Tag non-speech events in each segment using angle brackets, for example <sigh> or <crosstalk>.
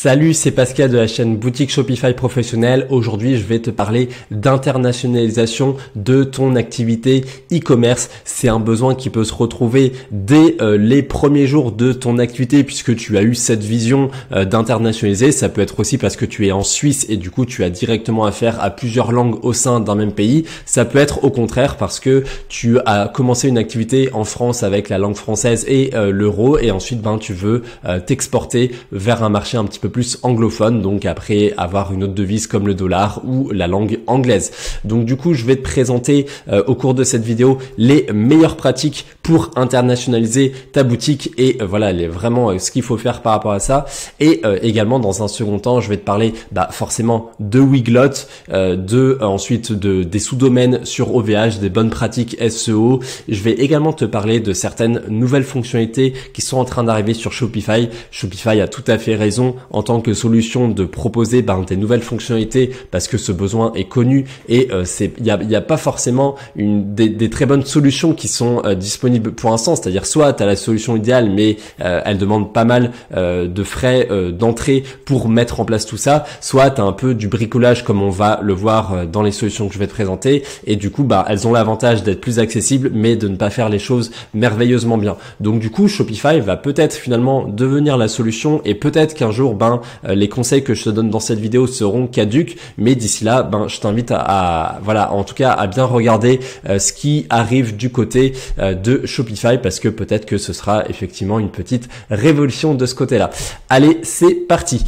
Salut, c'est Pascal de la chaîne Boutique Shopify Professionnel. Aujourd'hui, je vais te parler d'internationalisation de ton activité e-commerce. C'est un besoin qui peut se retrouver dès euh, les premiers jours de ton activité puisque tu as eu cette vision euh, d'internationaliser. Ça peut être aussi parce que tu es en Suisse et du coup, tu as directement affaire à plusieurs langues au sein d'un même pays. Ça peut être au contraire parce que tu as commencé une activité en France avec la langue française et euh, l'euro et ensuite, ben, tu veux t'exporter vers un marché un petit peu plus anglophone, donc après avoir une autre devise comme le dollar ou la langue anglaise. Donc du coup, je vais te présenter euh, au cours de cette vidéo les meilleures pratiques pour internationaliser ta boutique et euh, voilà les, vraiment euh, ce qu'il faut faire par rapport à ça. Et également dans un second temps, je vais te parler bah, forcément de Wiglot, de ensuite de des sous-domaines sur OVH, des bonnes pratiques SEO. Je vais également te parler de certaines nouvelles fonctionnalités qui sont en train d'arriver sur Shopify. Shopify a tout à fait raison en en tant que solution de proposer ben, des nouvelles fonctionnalités parce que ce besoin est connu et euh, c'est il n'y a, y a, pas forcément une, des, très bonnes solutions qui sont euh, disponibles pour l'instant. C'est-à-dire soit tu as la solution idéale mais euh, elle demande pas mal de frais d'entrée pour mettre en place tout ça, soit tu as un peu du bricolage comme on va le voir dans les solutions que je vais te présenter et du coup bah elles ont l'avantage d'être plus accessibles mais de ne pas faire les choses merveilleusement bien. Donc du coup Shopify va peut-être finalement devenir la solution et peut-être qu'un jour ben Hein. Euh, les conseils que je te donne dans cette vidéo seront caduques. Mais d'ici là, ben je t'invite à, voilà, en tout cas à bien regarder euh, ce qui arrive du côté euh, de Shopify parce que peut-être que ce sera effectivement une petite révolution de ce côté-là. Allez, c'est parti.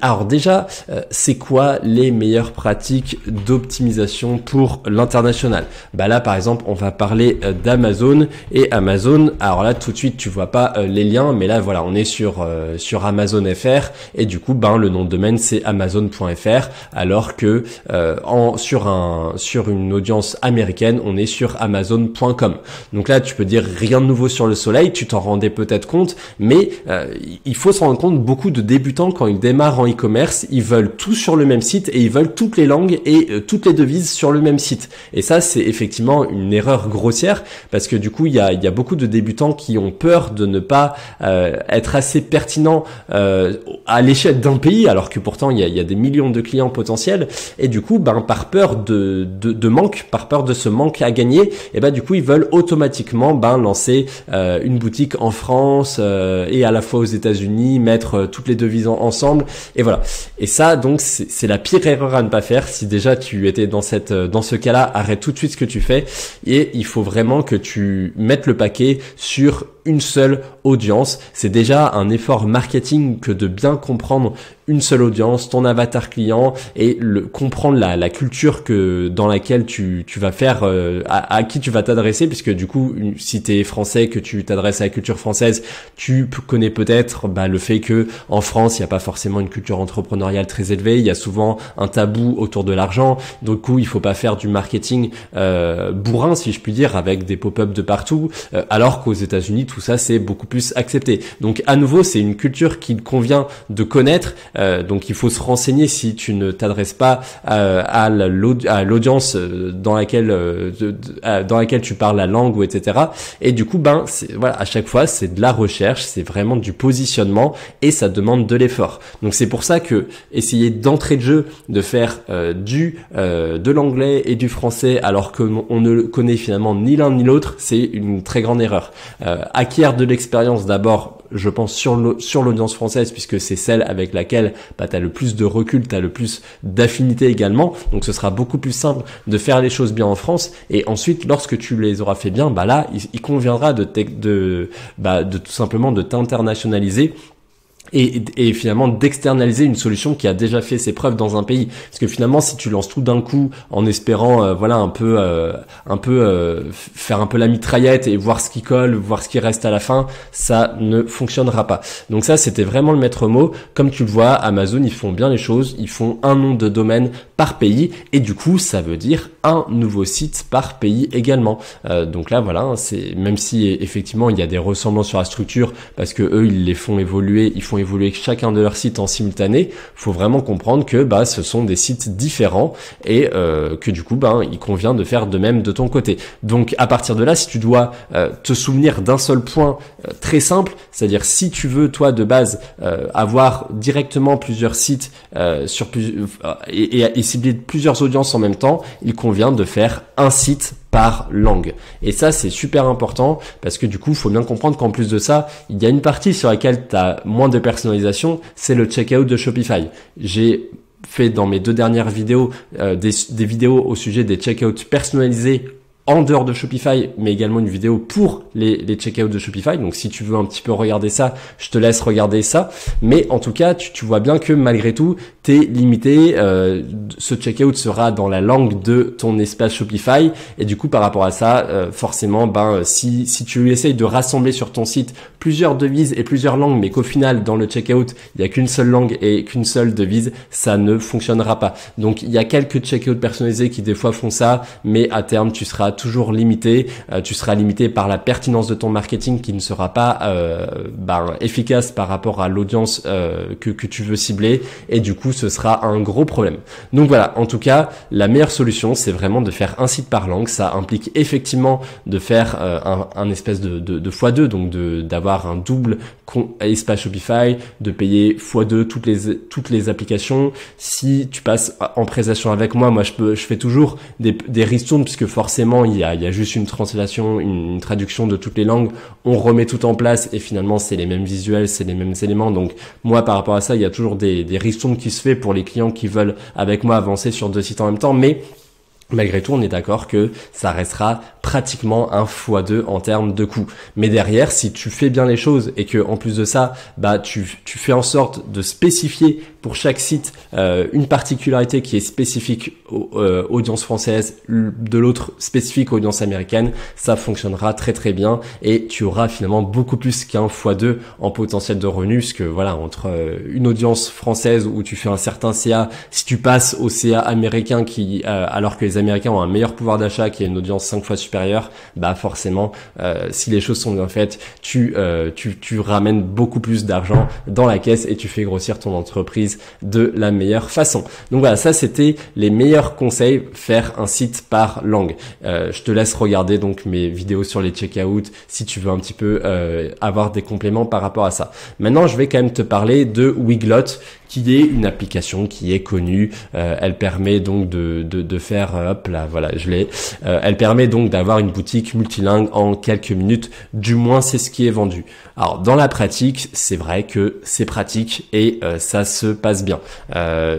alors déjà, c'est quoi les meilleures pratiques d'optimisation pour l'international Bah là, par exemple, on va parler d'Amazon et Amazon. Alors là, tout de suite, tu vois pas les liens, mais là, voilà, on est sur sur Amazon FR. Et du coup, ben, le nom de domaine, c'est amazon.fr, alors que euh, sur, un, sur une audience américaine, on est sur amazon.com. Donc là, tu peux dire rien de nouveau sur le soleil, tu t'en rendais peut-être compte, mais euh, il faut se rendre compte, beaucoup de débutants, quand ils démarrent en e-commerce, ils veulent tout sur le même site et ils veulent toutes les langues et euh, toutes les devises sur le même site. Et ça, c'est effectivement une erreur grossière, parce que du coup, il y a, y a beaucoup de débutants qui ont peur de ne pas être assez pertinent à l'échelle d'un pays, alors que pourtant il y, a, il y a, des millions de clients potentiels, et du coup, ben, par peur de, de, de manque, par peur de ce manque à gagner, et ben du coup ils veulent automatiquement ben, lancer euh, une boutique en France euh, et à la fois aux États-Unis, mettre euh, toutes les devises ensemble, et voilà. Et ça, donc, c'est la pire erreur à ne pas faire. Si déjà tu étais dans cette dans ce cas-là, arrête tout de suite ce que tu fais, et il faut vraiment que tu mettes le paquet sur une seule audience. C'est déjà un effort marketing que de bien comprendre une seule audience, ton avatar client et le, comprendre la, culture que dans laquelle tu, tu vas faire, euh, à, qui tu vas t'adresser, puisque du coup, si tu es français, que tu t'adresses à la culture française, tu connais peut-être bah, le fait que en France, il n'y a pas forcément une culture entrepreneuriale très élevée, il y a souvent un tabou autour de l'argent, donc coup, il faut pas faire du marketing euh, bourrin, si je puis dire, avec des pop-up de partout, euh, alors qu'aux États-Unis, tout ça, c'est beaucoup plus accepté. Donc à nouveau, c'est une culture qui convient de connaître. Euh, donc il faut se renseigner si tu ne t'adresses pas euh, à l'audience euh, dans laquelle dans laquelle tu parles la langue ou etc. Et du coup ben voilà à chaque fois c'est de la recherche, c'est vraiment du positionnement et ça demande de l'effort. Donc c'est pour ça que essayer d'entrer de jeu de faire du de l'anglais et du français alors que on ne connaît finalement ni l'un ni l'autre, c'est une très grande erreur. acquiert de l'expérience d'abord je pense, sur l'audience française, puisque c'est celle avec laquelle bah, tu as le plus de recul, tu as le plus d'affinité également. Donc ce sera beaucoup plus simple de faire les choses bien en France. Et ensuite, lorsque tu les auras fait bien, bah là, il, conviendra bah, de tout simplement de t'internationaliser et, finalement d'externaliser une solution qui a déjà fait ses preuves dans un pays parce que finalement si tu lances tout d'un coup en espérant euh, voilà un peu euh, un peu euh, faire un peu la mitraillette et voir ce qui colle voir ce qui reste à la fin ça ne fonctionnera pas donc ça c'était vraiment le maître mot comme tu le vois Amazon ils font bien les choses ils font un nom de domaine par pays et du coup ça veut dire un nouveau site par pays également donc là voilà hein, c'est même si effectivement il y a des ressemblances sur la structure parce que eux ils les font évoluer ils font évoluer chacun de leurs sites en simultané, faut vraiment comprendre que bah ce sont des sites différents et euh, que du coup ben il convient de faire de même de ton côté. Donc à partir de là, si tu dois euh, te souvenir d'un seul point euh, très simple, c'est-à-dire si tu veux toi de base avoir directement plusieurs sites sur plusieurs et, et cibler plusieurs audiences en même temps, il convient de faire un site par langue. Et ça, c'est super important parce que du coup, il faut bien comprendre qu'en plus de ça, il y a une partie sur laquelle tu as moins de personnalisation, c'est le checkout de Shopify. J'ai fait dans mes deux dernières vidéos euh, des, des, vidéos au sujet des checkouts personnalisés en dehors de Shopify, mais également une vidéo pour les, les checkouts de Shopify. Donc si tu veux un petit peu regarder ça, je te laisse regarder ça. Mais en tout cas, tu, vois bien que malgré tout, tu es limité. Euh, ce checkout sera dans la langue de ton espace Shopify. Et du coup, par rapport à ça, euh, forcément, ben si, si tu essayes de rassembler sur ton site plusieurs devises et plusieurs langues, mais qu'au final, dans le checkout, il n'y a qu'une seule langue et qu'une seule devise, ça ne fonctionnera pas. Donc il y a quelques checkouts personnalisés qui des fois font ça, mais à terme, tu seras toujours limité. Euh, tu seras limité par la pertinence de ton marketing qui ne sera pas euh, ben, efficace par rapport à l'audience euh, que, tu veux cibler. Et du coup, ce sera un gros problème. Donc voilà, en tout cas, la meilleure solution, c'est vraiment de faire un site par langue. Ça implique effectivement de faire un, espèce de, x2, donc d'avoir un double espace Shopify, de payer x2 toutes les, toutes les applications. Si tu passes en prestation avec moi, moi je, peux, je fais toujours des, des ristournes puisque forcément il y a, juste une translation, une, traduction de toutes les langues, on remet tout en place et finalement c'est les mêmes visuels, c'est les mêmes éléments. Donc moi par rapport à ça, il y a toujours des, des qui se fait pour les clients qui veulent avec moi avancer sur deux sites en même temps, mais Malgré tout, on est d'accord que ça restera pratiquement un fois deux en termes de coûts. Mais derrière, si tu fais bien les choses et que en plus de ça, bah tu, tu fais en sorte de spécifier pour chaque site euh, une particularité qui est spécifique aux, euh, audiences françaises, de l'autre spécifique aux audiences américaines, ça fonctionnera très très bien et tu auras finalement beaucoup plus qu'un fois deux en potentiel de revenus, parce que voilà entre euh, une audience française où tu fais un certain CA, si tu passes au CA américain qui alors que les Américains ont un meilleur pouvoir d'achat, qui a une audience cinq fois supérieure, bah forcément, euh, si les choses sont bien faites, euh, tu, tu, ramènes beaucoup plus d'argent dans la caisse et tu fais grossir ton entreprise de la meilleure façon. Donc voilà, ça c'était les meilleurs conseils, faire un site par langue. Euh, je te laisse regarder donc mes vidéos sur les check si tu veux un petit peu avoir des compléments par rapport à ça. Maintenant, je vais quand même te parler de Wiglot qui est une application qui est connue. Euh, elle permet donc de, de, faire, euh, hop là, voilà, je l'ai. Euh, elle permet donc d'avoir une boutique multilingue en quelques minutes. Du moins, c'est ce qui est vendu. Alors, dans la pratique, c'est vrai que c'est pratique et ça se passe bien.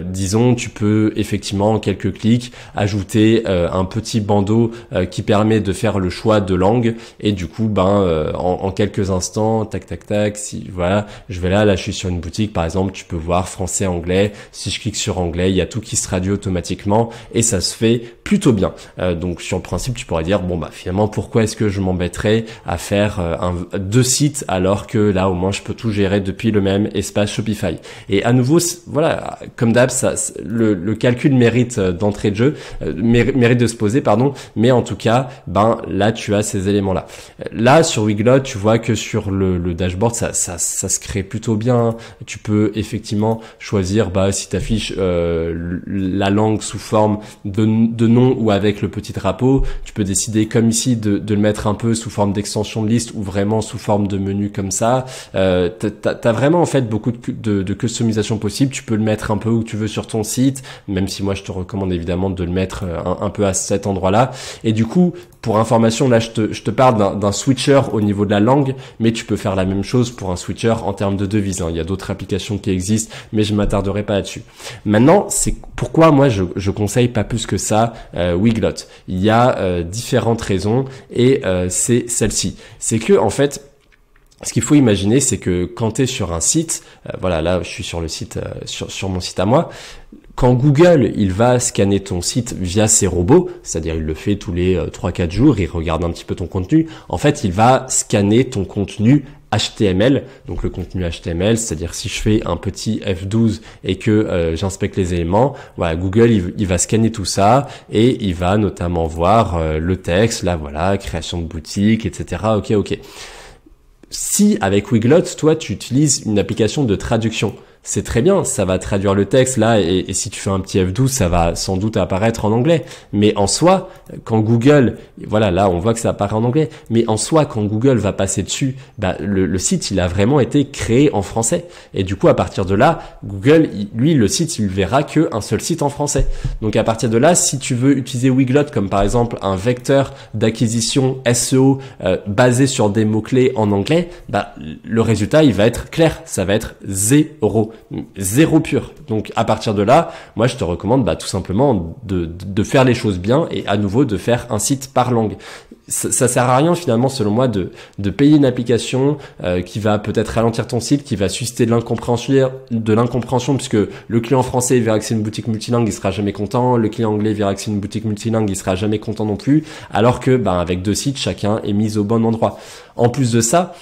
disons, tu peux effectivement en quelques clics ajouter un petit bandeau qui permet de faire le choix de langue et du coup, ben, en, en, quelques instants, tac, tac, tac, si voilà, je vais là, là, je suis sur une boutique, par exemple, tu peux voir anglais Si je clique sur anglais, il y tout qui se traduit automatiquement et ça se fait plutôt bien. Euh, donc sur le principe, tu pourrais dire bon bah finalement pourquoi est-ce que je m'embêterais à faire euh, deux sites alors que là au moins je peux tout gérer depuis le même espace Shopify. Et à nouveau voilà comme d'hab ça le, calcul mérite euh, d'entrée de jeu mérite de se poser pardon. Mais en tout cas ben là tu as ces éléments là. Là sur Wiglot tu vois que sur le, dashboard ça, ça, ça se crée plutôt bien. Tu peux effectivement choisir bah, si tu affiches euh, la langue sous forme de, de, nom ou avec le petit drapeau. Tu peux décider comme ici de, le mettre un peu sous forme d'extension de liste ou vraiment sous forme de menu comme ça. Euh, tu as vraiment en fait beaucoup de, customisation possible. Tu peux le mettre un peu où tu veux sur ton site, même si moi je te recommande évidemment de le mettre euh, un, peu à cet endroit-là. Et du coup, pour information, là je te, je te parle d'un switcher au niveau de la langue, mais tu peux faire la même chose pour un switcher en termes de devises hein. Il y a d'autres applications qui existent, mais je je m'attarderai pas là-dessus. Maintenant, c'est pourquoi moi je, je conseille pas plus que ça euh, Wiglot. Il y a euh, différentes raisons et euh, c'est celle-ci. C'est que en fait, ce qu'il faut imaginer, c'est que quand tu es sur un site, voilà, là je suis sur le site, sur, mon site à moi, quand Google, il va scanner ton site via ses robots, c'est-à-dire il le fait tous les 3-4 jours, il regarde un petit peu ton contenu, en fait il va scanner ton contenu HTML, donc le contenu HTML, c'est-à-dire si je fais un petit F12 et que euh, j'inspecte les éléments, voilà, Google il, va scanner tout ça et il va notamment voir euh, le texte, là voilà, création de boutique, etc. Ok, ok. Si avec Wiglot, toi tu utilises une application de traduction, c'est très bien, ça va traduire le texte là, et, si tu fais un petit F12, ça va sans doute apparaître en anglais. Mais en soi, quand Google, voilà, là on voit que ça apparaît en anglais, mais en soi, quand Google va passer dessus, bah, le, site, il a vraiment été créé en français. Et du coup, à partir de là, Google, lui, le site, il verra un seul site en français. Donc à partir de là, si tu veux utiliser Wiglot comme par exemple un vecteur d'acquisition SEO euh, basé sur des mots-clés en anglais, bah, le résultat, il va être clair, ça va être zéro zéro, pur. Donc à partir de là, moi je te recommande bah, tout simplement de, faire les choses bien et à nouveau de faire un site par langue. Ça, sert à rien finalement selon moi de, payer une application euh, qui va peut-être ralentir ton site, qui va susciter de l'incompréhension, de l'incompréhension puisque le client français verra que c'est une boutique multilingue, il sera jamais content, le client anglais verra que c'est une boutique multilingue, il sera jamais content non plus, alors que bah, avec deux sites chacun est mis au bon endroit. En plus de ça,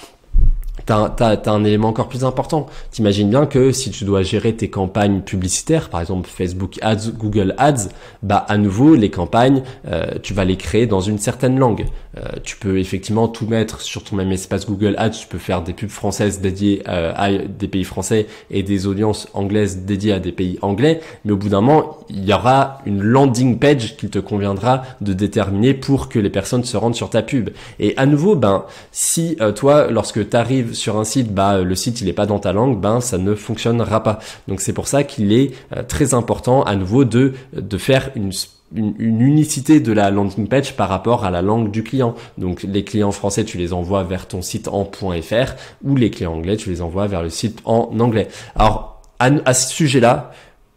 T'as, as un élément encore plus important. T'imagines bien que si tu dois gérer tes campagnes publicitaires, par exemple Facebook Ads, Google Ads, bah à nouveau les campagnes, euh, tu vas les créer dans une certaine langue. Euh, tu peux effectivement tout mettre sur ton même espace Google Ads. Tu peux faire des pubs françaises dédiées euh, à des pays français et des audiences anglaises dédiées à des pays anglais. Mais au bout d'un moment, il y aura une landing page qu'il te conviendra de déterminer pour que les personnes se rendent sur ta pub. Et à nouveau, ben si toi, lorsque t'arrives sur un site, bah, le site il n'est pas dans ta langue, ben ça ne fonctionnera pas. Donc c'est pour ça qu'il est euh, très important à nouveau de, de faire une une, unicité de la landing page par rapport à la langue du client. Donc les clients français, tu les envoies vers ton site en .fr ou les clients anglais, tu les envoies vers le site en anglais. Alors à ce sujet-là,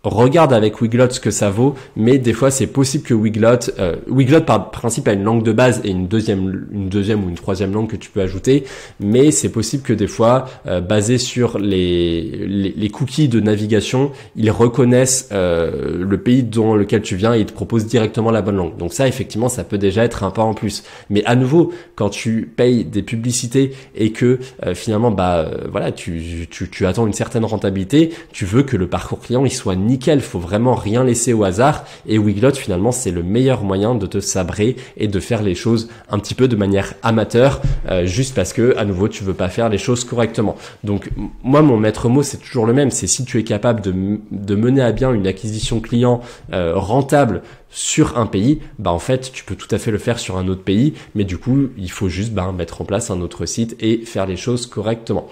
regarde avec Wiglot ce que ça vaut, mais des fois c'est possible que Wiglot, euh, Wiglot par principe a une langue de base et une deuxième, une deuxième ou une troisième langue que tu peux ajouter, mais c'est possible que des fois, euh, basé sur les, les, cookies de navigation, ils reconnaissent euh, le pays dans lequel tu viens et ils te proposent directement la bonne langue. Donc ça, effectivement, ça peut déjà être un pas en plus. Mais à nouveau, quand tu payes des publicités et que euh, finalement, bah euh, voilà, tu, tu, tu attends une certaine rentabilité, tu veux que le parcours client il soit ni nickel, faut vraiment rien laisser au hasard. Et Wiglot finalement c'est le meilleur moyen de te sabrer et de faire les choses un petit peu de manière amateur, euh, juste parce que à nouveau tu veux pas faire les choses correctement. Donc moi mon maître mot c'est toujours le même, c'est si tu es capable de, mener à bien une acquisition client euh, rentable sur un pays, bah en fait tu peux tout à fait le faire sur un autre pays, mais du coup il faut juste bah, mettre en place un autre site et faire les choses correctement.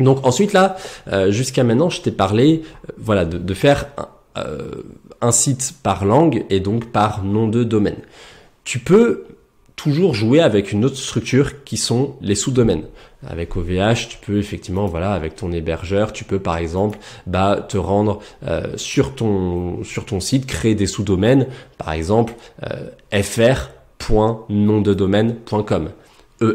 Donc ensuite là, euh, jusqu'à maintenant, je t'ai parlé, euh, voilà, de, faire un, euh, un, site par langue et donc par nom de domaine. Tu peux toujours jouer avec une autre structure qui sont les sous-domaines. Avec OVH, tu peux effectivement, voilà, avec ton hébergeur, tu peux par exemple, bah, te rendre sur ton sur ton site, créer des sous-domaines, par exemple fr.nomdedomaine.com, en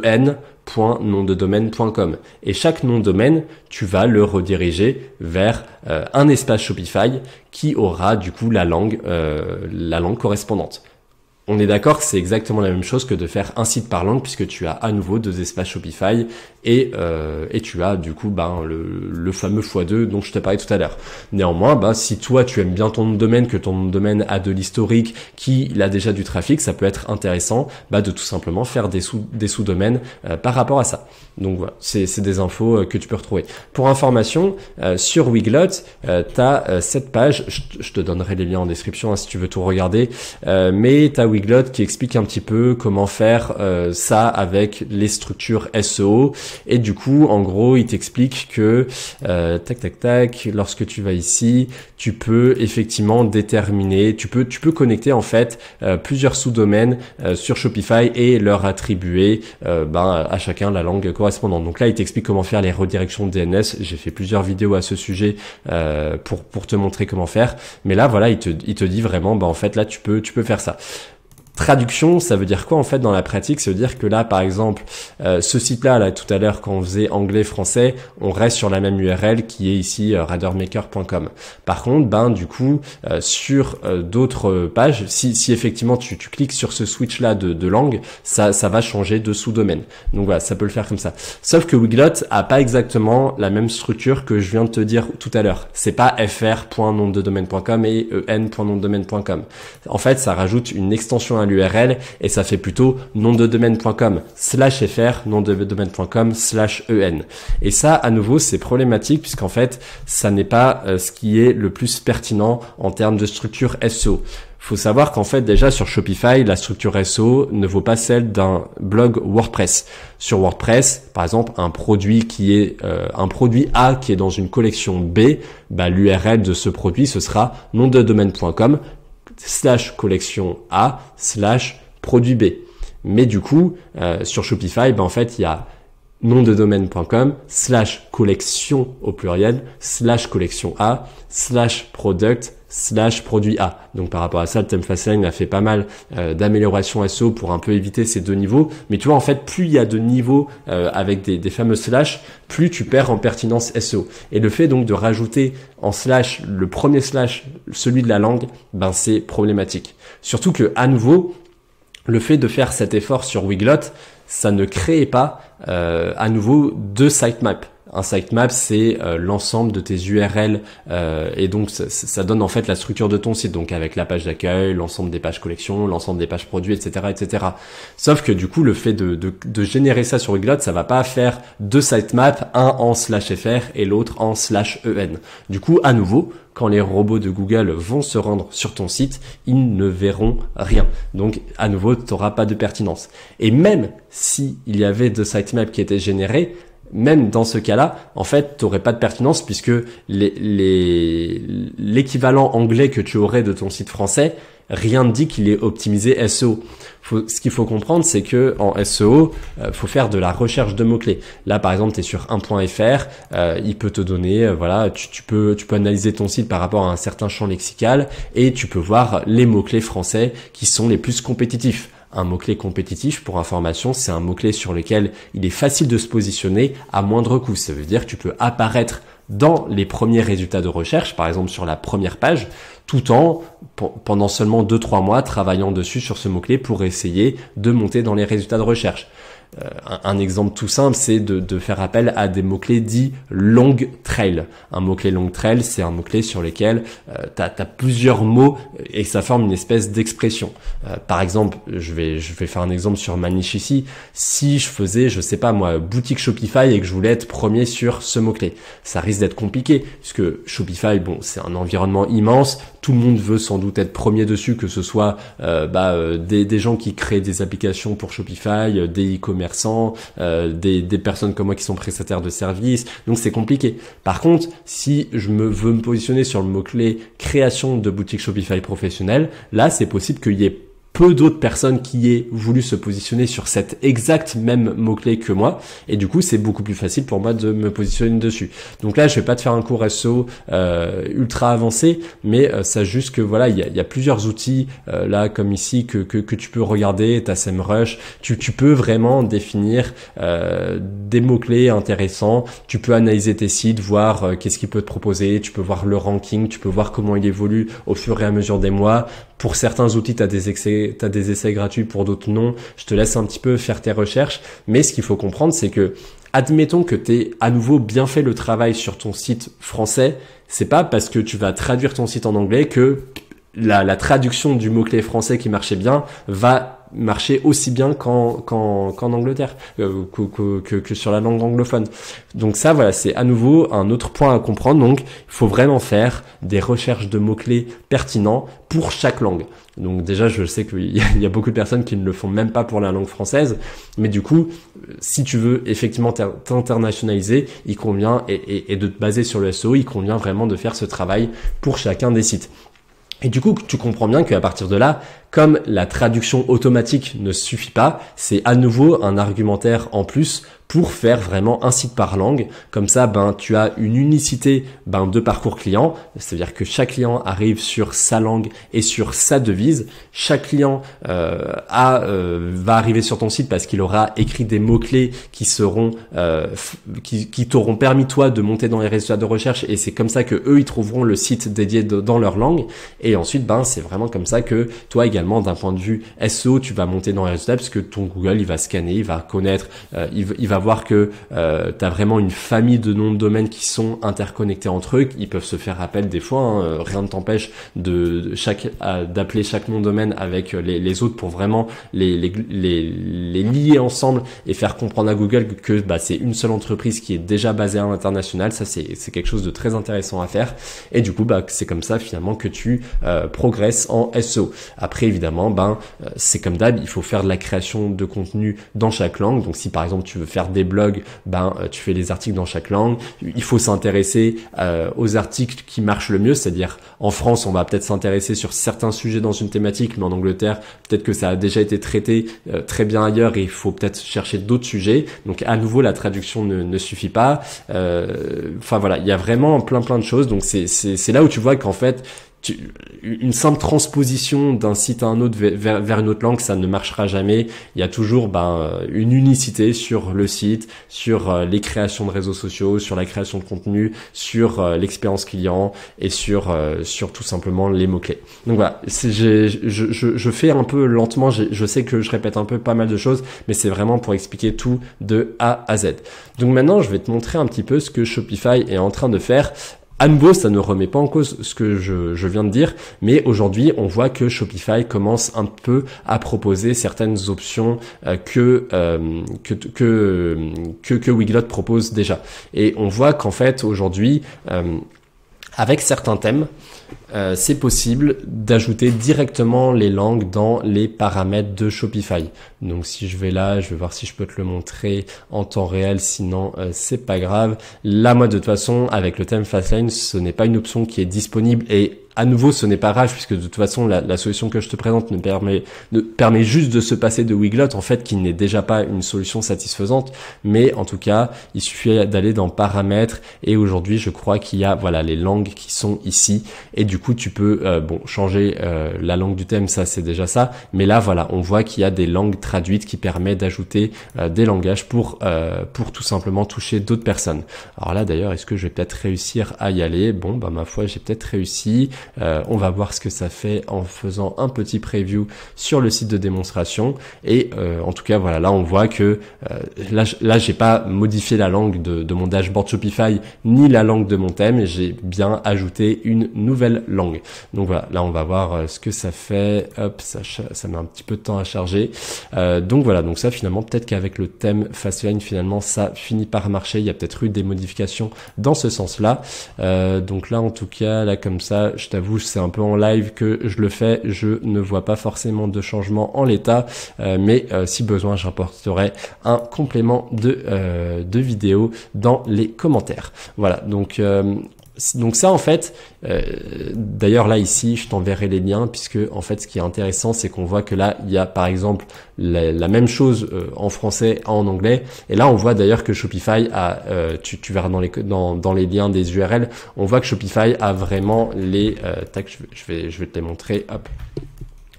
nomdedomaine.com Et chaque nom de domaine, tu vas le rediriger vers euh, un espace Shopify qui aura du coup la langue, euh, la langue correspondante. On est d'accord que c'est exactement la même chose que de faire un site par langue puisque tu as à nouveau deux espaces Shopify euh, et, tu as du coup ben, le, fameux x2 dont je t'ai parlé tout à l'heure. Néanmoins, ben, si toi tu aimes bien ton domaine, que ton domaine a de l'historique, qu'il a déjà du trafic, ça peut être intéressant ben, de tout simplement faire des sous-domaines des euh, sous par rapport à ça. Donc voilà, c'est des infos euh, que tu peux retrouver. Pour information, sur Wiglot, tu as cette page, je, te donnerai les liens en description hein, si tu veux tout regarder, mais tu as Wiglot qui explique un petit peu comment faire ça avec les structures SEO, et du coup, en gros, il t'explique que, euh, tac, tac, tac, lorsque tu vas ici, tu peux effectivement déterminer, tu peux, tu peux connecter en fait euh, plusieurs sous-domaines euh, sur Shopify et leur attribuer ben, à chacun la langue correspondante. Donc là, il t'explique comment faire les redirections DNS. J'ai fait plusieurs vidéos à ce sujet pour, pour te montrer comment faire. Mais là, voilà, il te, il te dit vraiment, ben, en fait, là, tu peux, tu peux faire ça. Traduction, ça veut dire quoi en fait dans la pratique Ça veut dire que là, par exemple, euh, ce site-là, là tout à l'heure quand on faisait anglais-français, on reste sur la même URL qui est ici radermaker.com euh, radarmaker.com. Par contre, ben du coup, euh, sur d'autres pages, si, si effectivement tu, cliques sur ce switch-là de, de, langue, ça, ça va changer de sous-domaine. Donc voilà, ça peut le faire comme ça. Sauf que Wiglot a pas exactement la même structure que je viens de te dire tout à l'heure. C'est pas fr.nomdedomaine.com et en.nomdedomaine.com. En fait, ça rajoute une extension à et ça fait plutôt nom de domaine.com slash fr, nom de domaine.com slash en. Et ça, à nouveau, c'est problématique puisqu'en fait, ça n'est pas euh, ce qui est le plus pertinent en termes de structure SEO faut savoir qu'en fait déjà sur Shopify, la structure SEO ne vaut pas celle d'un blog WordPress. Sur WordPress, par exemple, un produit qui est euh, un produit A qui est dans une collection B, bah, l'URL de ce produit ce sera nom de domaine.com slash collection A slash produit B. Mais du coup, euh, sur Shopify, ben en fait, il y a nom de domaine.com slash collection au pluriel slash collection A slash product slash produit A. Donc par rapport à ça, le thème a fait pas mal euh, d'améliorations SEO pour un peu éviter ces deux niveaux. Mais tu vois, en fait, plus il y a de niveaux euh, avec des, fameux slash, plus tu perds en pertinence SEO. Et le fait donc de rajouter en slash le premier slash, celui de la langue, ben c'est problématique. Surtout que à nouveau, le fait de faire cet effort sur Wiglot, ça ne crée pas euh, à nouveau deux sitemaps. Un sitemap, c'est euh, l'ensemble de tes URL euh, et donc ça, donne en fait la structure de ton site, donc avec la page d'accueil, l'ensemble des pages collections, l'ensemble des pages produits, etc., etc. Sauf que du coup, le fait de, générer ça sur Google ça va pas faire deux sitemaps, un en slash fr et l'autre en slash en. Du coup, à nouveau, quand les robots de Google vont se rendre sur ton site, ils ne verront rien. Donc, à nouveau, tu n'auras pas de pertinence. Et même s'il y avait deux sitemaps qui étaient générés, même dans ce cas-là, en fait, tu n'aurais pas de pertinence puisque l'équivalent anglais que tu aurais de ton site français, rien ne dit qu'il est optimisé SEO. ce qu'il faut comprendre, c'est que en SEO, il euh, faut faire de la recherche de mots-clés. Là, par exemple, tu es sur 1.fr, euh, il peut te donner, euh, voilà, tu peux analyser ton site par rapport à un certain champ lexical et tu peux voir les mots-clés français qui sont les plus compétitifs. Un mot-clé compétitif, pour information, c'est un mot-clé sur lequel il est facile de se positionner à moindre coût. Ça veut dire que tu peux apparaître dans les premiers résultats de recherche, par exemple sur la première page, tout en, pendant seulement 2-3 mois, travaillant dessus sur ce mot-clé pour essayer de monter dans les résultats de recherche. Euh, un, exemple tout simple, c'est de, de, faire appel à des mots-clés dits long trail. Un mot-clé long trail, c'est un mot-clé sur lequel euh, tu as, plusieurs mots et ça forme une espèce d'expression. Euh, par exemple, je vais, je vais faire un exemple sur Manish ici. Si je faisais, je sais pas moi, boutique Shopify et que je voulais être premier sur ce mot-clé, ça risque d'être compliqué puisque Shopify, bon, c'est un environnement immense. Tout le monde veut sans doute être premier dessus, que ce soit bah, des, des gens qui créent des applications pour Shopify, des e-commerce euh, des, personnes comme moi qui sont prestataires de services. Donc c'est compliqué. Par contre, si je me veux me positionner sur le mot-clé création de boutique Shopify professionnelle, là c'est possible qu'il y ait peu d'autres personnes qui aient voulu se positionner sur cet exact même mot-clé que moi. Et du coup, c'est beaucoup plus facile pour moi de me positionner dessus. Donc là, je vais pas te faire un cours SEO euh, ultra avancé, mais ça euh, juste que voilà, il y a, plusieurs outils euh, là comme ici que, que, tu peux regarder, ta SEMrush, tu, tu peux vraiment définir des mots-clés intéressants, tu peux analyser tes sites, voir qu'est-ce qu'il peut te proposer, tu peux voir le ranking, tu peux voir comment il évolue au fur et à mesure des mois, pour certains outils, tu as des essais, des essais gratuits, pour d'autres non. Je te laisse un petit peu faire tes recherches. Mais ce qu'il faut comprendre, c'est que admettons que tu aies à nouveau bien fait le travail sur ton site français, c'est pas parce que tu vas traduire ton site en anglais que la, la traduction du mot-clé français qui marchait bien va marcher aussi bien qu'en Angleterre, euh, que, sur la langue anglophone. Donc ça, voilà, c'est à nouveau un autre point à comprendre. Donc, il faut vraiment faire des recherches de mots-clés pertinents pour chaque langue. Donc déjà, je sais qu'il y, a beaucoup de personnes qui ne le font même pas pour la langue française, mais du coup, si tu veux effectivement t'internationaliser, il convient, et, et de te baser sur le SEO, il convient vraiment de faire ce travail pour chacun des sites. Et du coup, tu comprends bien qu'à partir de là, comme la traduction automatique ne suffit pas, c'est à nouveau un argumentaire en plus pour faire vraiment un site par langue. Comme ça, ben, tu as une unicité ben, de parcours client, c'est-à-dire que chaque client arrive sur sa langue et sur sa devise. Chaque client euh, euh, va arriver sur ton site parce qu'il aura écrit des mots-clés qui seront euh, qui, t'auront permis toi de monter dans les résultats de recherche et c'est comme ça que eux ils trouveront le site dédié dans leur langue. Et ensuite, ben, c'est vraiment comme ça que toi également d'un point de vue SEO, tu vas monter dans les résultats parce que ton Google, il va scanner, il va connaître, euh, il, va voir que euh, tu as vraiment une famille de noms de domaines qui sont interconnectés entre eux, ils peuvent se faire appel des fois, hein. euh, rien ne t'empêche de chaque d'appeler chaque nom de domaine avec les, autres pour vraiment les, les, les, lier ensemble et faire comprendre à Google que bah, c'est une seule entreprise qui est déjà basée à l'international, ça c'est quelque chose de très intéressant à faire et du coup bah, c'est comme ça finalement que tu progresses en SEO. Après évidemment, ben, euh, c'est comme d'hab, il faut faire de la création de contenu dans chaque langue. Donc si par exemple tu veux faire des blogs, ben, euh, tu fais les articles dans chaque langue. Il faut s'intéresser euh, aux articles qui marchent le mieux, c'est-à-dire en France, on va peut-être s'intéresser sur certains sujets dans une thématique, mais en Angleterre, peut-être que ça a déjà été traité très bien ailleurs et il faut peut-être chercher d'autres sujets. Donc à nouveau, la traduction ne, ne suffit pas. Enfin voilà, il y a vraiment plein plein de choses. Donc c'est là où tu vois qu'en fait, une simple transposition d'un site à un autre vers, une autre langue, ça ne marchera jamais. Il y a toujours ben, une unicité sur le site, sur euh, les créations de réseaux sociaux, sur la création de contenu, sur euh, l'expérience client et euh, sur, tout simplement les mots-clés. Donc voilà, je, je, je, fais un peu lentement, je sais que je répète un peu pas mal de choses, mais c'est vraiment pour expliquer tout de A à Z. Donc maintenant, je vais te montrer un petit peu ce que Shopify est en train de faire Ambo, ça ne remet pas en cause ce que je, viens de dire, mais aujourd'hui, on voit que Shopify commence un peu à proposer certaines options euh, euh, que, que, que, que, Wiglot propose déjà. Et on voit qu'en fait, aujourd'hui, euh, avec certains thèmes, euh, c'est possible d'ajouter directement les langues dans les paramètres de Shopify. Donc si je vais là, je vais voir si je peux te le montrer en temps réel, sinon euh, c'est pas grave. Là moi de toute façon avec le thème Fastlane, ce n'est pas une option qui est disponible et à nouveau, ce n'est pas rage, puisque de toute façon, la, solution que je te présente ne permet, ne permet juste de se passer de Wiglot, en fait, qui n'est déjà pas une solution satisfaisante. Mais en tout cas, il suffit d'aller dans paramètres. Et aujourd'hui, je crois qu'il y a, voilà, les langues qui sont ici. Et du coup, tu peux, euh, bon, changer euh, la langue du thème, ça, c'est déjà ça. Mais là, voilà, on voit qu'il y a des langues traduites qui permettent d'ajouter euh, des langages pour, pour tout simplement toucher d'autres personnes. Alors là, d'ailleurs, est-ce que je vais peut-être réussir à y aller? Bon, bah, ma foi, j'ai peut-être réussi. Euh, on va voir ce que ça fait en faisant un petit preview sur le site de démonstration. Et euh, en tout cas, voilà, là on voit que euh, là, j'ai pas modifié la langue de, mon dashboard Shopify ni la langue de mon thème. J'ai bien ajouté une nouvelle langue. Donc voilà, là on va voir ce que ça fait. Hop, ça, ça met un petit peu de temps à charger. donc voilà, donc ça finalement peut-être qu'avec le thème Fastlane finalement ça finit par marcher. Il y a peut-être eu des modifications dans ce sens-là. donc là en tout cas là comme ça, t'avoue, c'est un peu en live que je le fais. Je ne vois pas forcément de changement en l'état, euh, mais euh, si besoin, j'apporterai un complément de, euh, de vidéo dans les commentaires. Voilà, donc donc ça en fait, euh, d'ailleurs là ici je t'enverrai les liens puisque en fait ce qui est intéressant c'est qu'on voit que là il y a par exemple la, même chose euh, en français en anglais et là on voit d'ailleurs que Shopify a, euh, tu, verras dans les, liens des URL, on voit que Shopify a vraiment les, tac je, vais, je vais te les montrer, hop.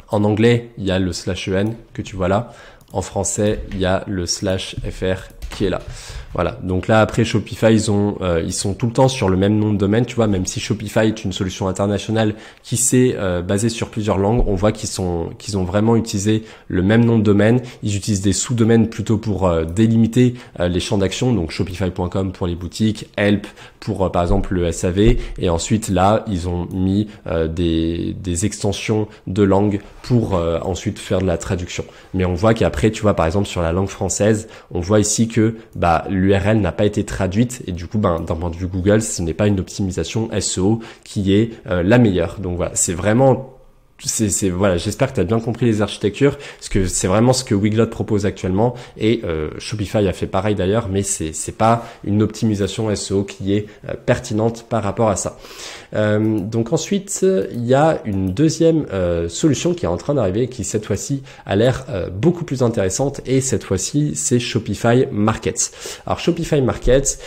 En anglais il y a le slash en que tu vois là, en français il y a le slash fr qui est là. Voilà. Donc là, après Shopify, ils ont, euh, ils sont tout le temps sur le même nom de domaine. Tu vois, même si Shopify est une solution internationale qui s'est euh, basée sur plusieurs langues, on voit qu'ils sont, qu'ils ont vraiment utilisé le même nom de domaine. Ils utilisent des sous-domaines plutôt pour euh, délimiter les champs d'action. Donc Shopify.com pour les boutiques, Help pour par exemple le SAV, et ensuite là, ils ont mis des, des extensions de langues pour ensuite faire de la traduction. Mais on voit qu'après, tu vois, par exemple sur la langue française, on voit ici que bah l'URL n'a pas été traduite et du coup, ben, d'un point de vue Google, ce n'est pas une optimisation SEO qui est euh, la meilleure. Donc voilà, c'est vraiment c'est voilà, j'espère que tu as bien compris les architectures, parce que c'est vraiment ce que Wiglot propose actuellement et euh, Shopify a fait pareil d'ailleurs, mais c'est c'est pas une optimisation SEO qui est euh, pertinente par rapport à ça. Euh, donc ensuite, il y a une deuxième euh, solution qui est en train d'arriver, qui cette fois-ci a l'air euh, beaucoup plus intéressante, et cette fois-ci, c'est Shopify Markets. Alors Shopify Markets,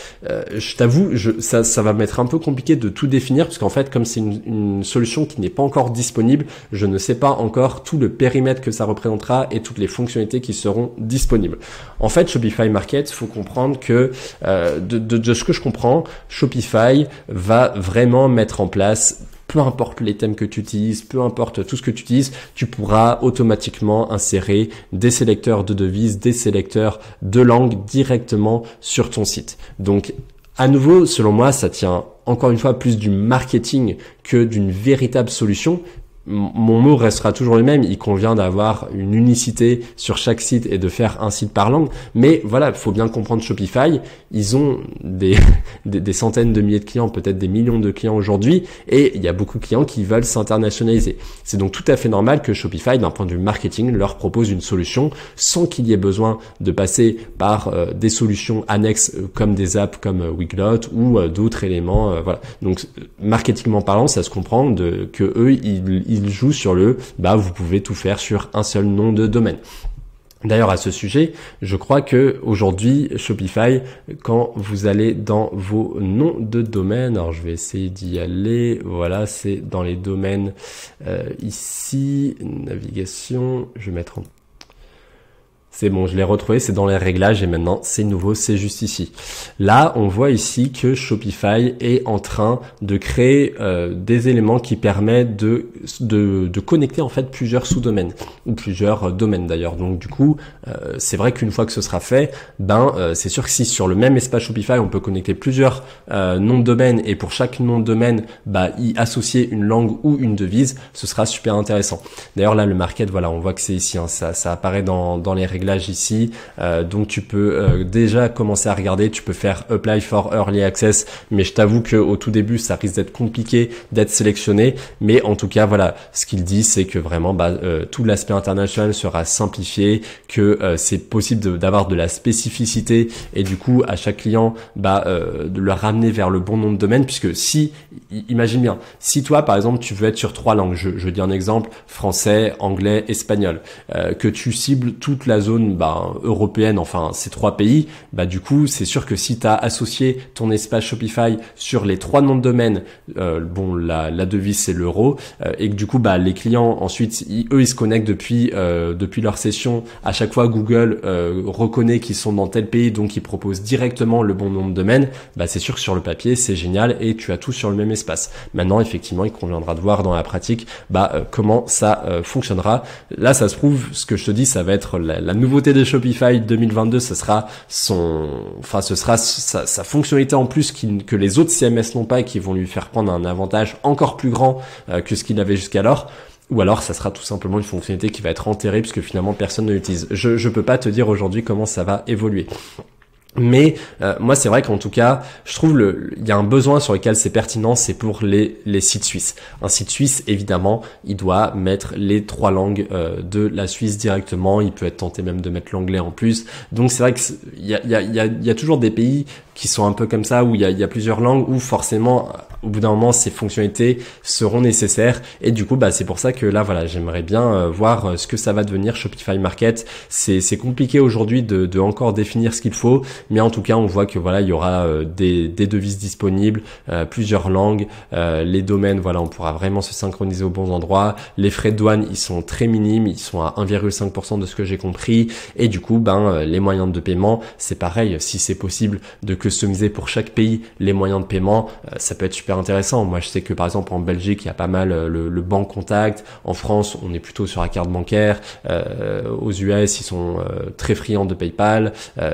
je t'avoue, ça, ça va m'être un peu compliqué de tout définir, parce qu'en fait, comme c'est une, solution qui n'est pas encore disponible, je ne sais pas encore tout le périmètre que ça représentera et toutes les fonctionnalités qui seront disponibles. En fait, Shopify Markets, faut comprendre que de, ce que je comprends, Shopify va vraiment mettre en place peu importe les thèmes que tu utilises, peu importe tout ce que tu utilises, tu pourras automatiquement insérer des sélecteurs de devises, des sélecteurs de langues directement sur ton site. Donc, à nouveau, selon moi, ça tient encore une fois plus du marketing que d'une véritable solution, mon mot restera toujours le même, il convient d'avoir une unicité sur chaque site et de faire un site par langue, mais voilà, faut bien comprendre Shopify, ils ont <laughs> des, des, centaines de milliers de clients, peut-être des millions de clients aujourd'hui, et il y a beaucoup de clients qui veulent s'internationaliser. C'est donc tout à fait normal que Shopify, d'un point de vue marketing, leur propose une solution sans qu'il y ait besoin de passer par euh, des solutions annexes euh, comme des apps comme euh, Wiglot ou d'autres éléments, voilà. Donc, marketingment parlant, ça se comprend de, que eux, ils il joue sur le bah vous pouvez tout faire sur un seul nom de domaine. D'ailleurs, à ce sujet, je crois que aujourd'hui, Shopify, quand vous allez dans vos noms de domaine, alors je vais essayer d'y aller. Voilà, c'est dans les domaines euh, ici, navigation. Je vais mettre en c'est bon, je l'ai retrouvé, c'est dans les réglages et maintenant c'est nouveau, c'est juste ici. Là, on voit ici que Shopify est en train de créer euh, des éléments qui permettent de, de, de connecter en fait plusieurs sous-domaines ou plusieurs euh, domaines d'ailleurs. Donc du coup, euh, c'est vrai qu'une fois que ce sera fait, ben c'est sûr que si sur le même espace Shopify, on peut connecter plusieurs noms de domaines et pour chaque nom de domaine, bah, y associer une langue ou une devise, ce sera super intéressant. D'ailleurs là, le market, voilà, on voit que c'est ici, hein, ça, ça apparaît dans, dans les réglages ici. Euh, donc tu peux euh, déjà commencer à regarder, tu peux faire apply for early access, mais je t'avoue que au tout début ça risque d'être compliqué d'être sélectionné, mais en tout cas voilà, ce qu'il dit c'est que vraiment bah, euh, tout l'aspect international sera simplifié, que c'est possible d'avoir de, la spécificité et du coup à chaque client bah de le ramener vers le bon nom de domaine puisque si imagine bien, si toi par exemple tu veux être sur trois langues, je, je dis un exemple français, anglais, espagnol, que tu cibles toute la zone bah, européenne, enfin ces trois pays, bah du coup c'est sûr que si tu as associé ton espace Shopify sur les trois noms de domaine, euh, bon la, devise c'est l'euro, euh, et que du coup bah les clients ensuite eux ils se connectent depuis euh, depuis leur session. À chaque fois Google reconnaît qu'ils sont dans tel pays, donc ils proposent directement le bon nom de domaine. Bah c'est sûr sur le papier c'est génial et tu as tout sur le même espace. Maintenant effectivement il conviendra de voir dans la pratique bah comment ça fonctionnera. Là ça se prouve ce que je te dis ça va être la, la nouvelle nouveauté de Shopify 2022, ce sera son, enfin, ce sera sa, fonctionnalité en plus que les autres CMS n'ont pas et qui vont lui faire prendre un avantage encore plus grand euh, que ce qu'il avait jusqu'alors. Ou alors, ça sera tout simplement une fonctionnalité qui va être enterrée puisque finalement personne ne l'utilise. Je, ne peux pas te dire aujourd'hui comment ça va évoluer. Mais euh, moi, c'est vrai qu'en tout cas, je trouve le, il y a un besoin sur lequel c'est pertinent, c'est pour les, sites suisses. Un site suisse, évidemment, il doit mettre les trois langues euh, de la Suisse directement. Il peut être tenté même de mettre l'anglais en plus. Donc c'est vrai qu'il y a toujours des pays qui sont un peu comme ça, où il y a, plusieurs langues, où forcément, au bout d'un moment, ces fonctionnalités seront nécessaires. Et du coup, bah, c'est pour ça que là, voilà, j'aimerais bien euh, voir euh, ce que ça va devenir Shopify Market. C'est, c'est compliqué aujourd'hui de, encore définir ce qu'il faut, mais en tout cas, on voit que voilà, il y aura euh, des, devises disponibles, plusieurs langues, les domaines, voilà, on pourra vraiment se synchroniser au bon endroit Les frais de douane, ils sont très minimes, ils sont à 1,5% de ce que j'ai compris. Et du coup, ben, les moyens de paiement, c'est pareil, si c'est possible de miser pour chaque pays les moyens de paiement, euh, ça peut être super intéressant. Moi, je sais que par exemple en Belgique, il y a pas mal euh, le, le contact. En France, on est plutôt sur la carte bancaire. Euh, aux US, ils sont très friands de PayPal.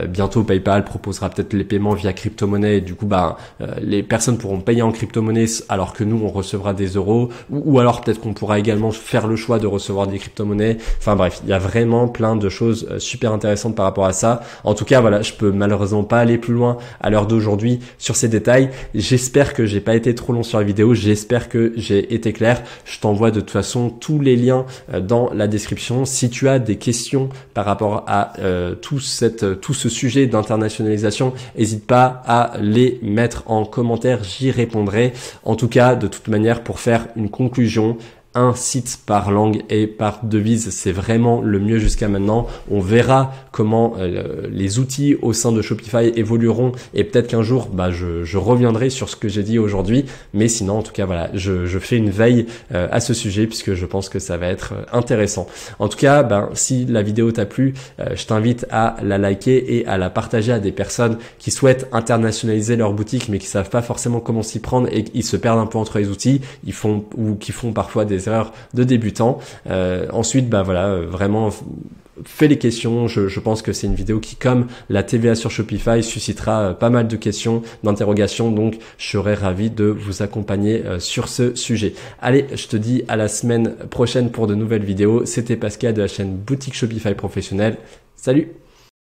bientôt, PayPal proposera peut-être les paiements via crypto-monnaie. Du coup, bah, les personnes pourront payer en crypto-monnaie alors que nous, on recevra des euros. Ou, alors peut-être qu'on pourra également faire le choix de recevoir des crypto-monnaies. Enfin bref, il y a vraiment plein de choses super intéressantes par rapport à ça. En tout cas, voilà, je peux malheureusement pas aller plus loin à l'heure d'aujourd'hui sur ces détails. J'espère que j'ai pas été trop long sur la vidéo, j'espère que j'ai été clair. Je t'envoie de toute façon tous les liens euh, dans la description. Si tu as des questions par rapport à euh, tout, cette, euh, tout ce sujet d'internationalisation, n'hésite pas à les mettre en commentaire, j'y répondrai. En tout cas, de toute manière, pour faire une conclusion, un site par langue et par devise. C'est vraiment le mieux jusqu'à maintenant. On verra comment euh, les outils au sein de Shopify évolueront et peut-être qu'un jour, bah, je, reviendrai sur ce que j'ai dit aujourd'hui. Mais sinon, en tout cas, voilà, je, fais une veille euh, à ce sujet puisque je pense que ça va être euh, intéressant. En tout cas, ben, si la vidéo t'a plu, je t'invite à la liker et à la partager à des personnes qui souhaitent internationaliser leur boutique mais qui savent pas forcément comment s'y prendre et qui se perdent un peu entre les outils. Ils font ou qui font parfois des erreurs de débutants. Euh, ensuite, bah voilà, euh, vraiment fais les questions. Je, pense que c'est une vidéo qui, comme la TVA sur Shopify, suscitera euh, pas mal de questions, d'interrogations. Donc, je serais ravi de vous accompagner sur ce sujet. Allez, je te dis à la semaine prochaine pour de nouvelles vidéos. C'était Pascal de la chaîne Boutique Shopify professionnel Salut